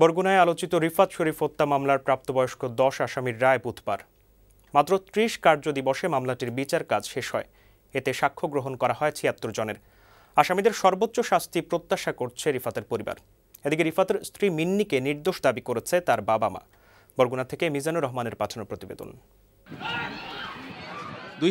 বরগুনায় আলোচিত রিফাত শরীফ হত্যা মামলার প্রাপ্তবয়স্ক দশ আসামির রায় বুধবার মাত্র ত্রিশ কার্যদিবসে মামলাটির বিচার কাজ শেষ হয় এতে সাক্ষ্য গ্রহণ করা হয় ছিয়াত্তর জনের আসামিদের সর্বোচ্চ শাস্তি প্রত্যাশা করছে রিফাতের পরিবার এদিকে রিফাতের স্ত্রী মিন্নিকে নির্দোষ দাবি করেছে তার বাবা মা বরগুনা থেকে মিজানুর রহমানের পাঠানো প্রতিবেদন দুই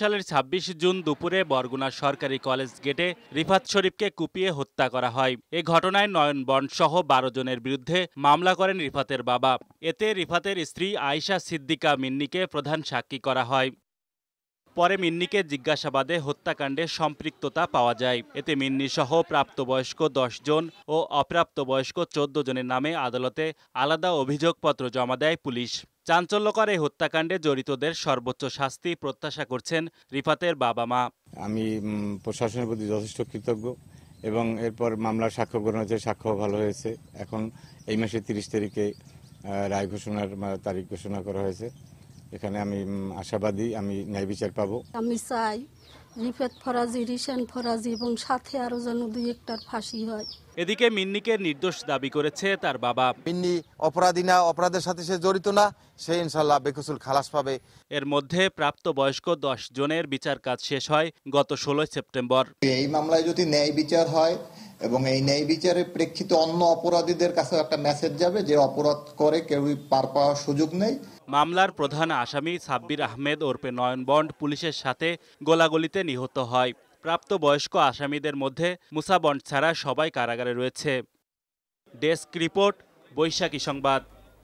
সালের ২৬ জুন দুপুরে বরগুনা সরকারি কলেজ গেটে রিফাত শরীফকে কুপিয়ে হত্যা করা হয় এ ঘটনায় নয়ন বন সহ বারো জনের বিরুদ্ধে মামলা করেন রিফাতের বাবা এতে রিফাতের স্ত্রী আয়শা সিদ্দিকা মিন্নিকে প্রধান সাক্ষী করা হয় পরে মিন্নিকে জিজ্ঞাসাবাদে হত্যাকাণ্ডে সম্পৃক্ততা পাওয়া যায় এতে মিন্নি সহ প্রাপ্তবয়স্ক দশ জন ও অপ্রাপ্তবয়স্ক চোদ্দ জনের নামে আদালতে আলাদা অভিযোগপত্র জমা দেয় পুলিশ চাঞ্চল্যকর এই হত্যাকাণ্ডে জড়িতদের সর্বোচ্চ শাস্তি প্রত্যাশা করছেন রিফাতের বাবা মা আমি প্রশাসনের প্রতি যথেষ্ট কৃতজ্ঞ এবং এরপর মামলার সাক্ষ্য গ্রহণ হয়েছে সাক্ষ্য ভালো হয়েছে এখন এই মাসের তিরিশ তারিখে রায় ঘোষণার তারিখ ঘোষণা করা হয়েছে এখানে আমি আশাবাদী আমি ন্যায় বিচার পাবো আমি চাই রিফাত ফরাজি রিশান ফরাজি এবং সাথে আরো যেন দুই একটার ফাঁসি হয় এদিকে মিন্নিকে নির্দোষ দাবি করেছে তার বাবা মিন্নি অপরাধী না অপরাধের সাথে সে জড়িত না সে ইনশাল্লাহ বেকসুল খালাস পাবে এর মধ্যে প্রাপ্ত বয়স্ক দশ জনের বিচার কাজ শেষ হয় গত ষোলোই সেপ্টেম্বর এই মামলায় যদি ন্যায় বিচার হয় এবং এই ন্যায় বিচারের প্রেক্ষিতে অন্য অপরাধীদের কাছে একটা মেসেজ যাবে যে অপরাধ করে কেউই পার পাওয়ার সুযোগ নেই মামলার প্রধান আসামি সাব্বির আহমেদ ওরপে বন্ড পুলিশের সাথে গোলাগুলিতে নিহত হয় প্রাপ্তবয়স্ক আসামিদের মধ্যে মুসা বন্ড ছাড়া সবাই কারাগারে রয়েছে ডেস্ক রিপোর্ট বৈশাখী সংবাদ